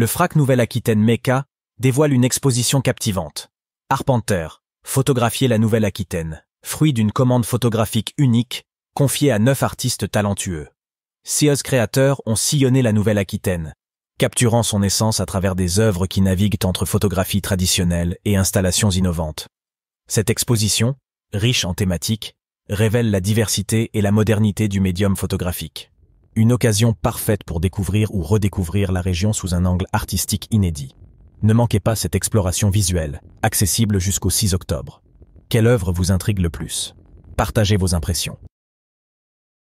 le FRAC Nouvelle-Aquitaine MECA dévoile une exposition captivante. Arpenter, photographier la Nouvelle-Aquitaine, fruit d'une commande photographique unique, confiée à neuf artistes talentueux. Sieus créateurs ont sillonné la Nouvelle-Aquitaine, capturant son essence à travers des œuvres qui naviguent entre photographies traditionnelles et installations innovantes. Cette exposition, riche en thématiques, révèle la diversité et la modernité du médium photographique. Une occasion parfaite pour découvrir ou redécouvrir la région sous un angle artistique inédit. Ne manquez pas cette exploration visuelle, accessible jusqu'au 6 octobre. Quelle œuvre vous intrigue le plus Partagez vos impressions.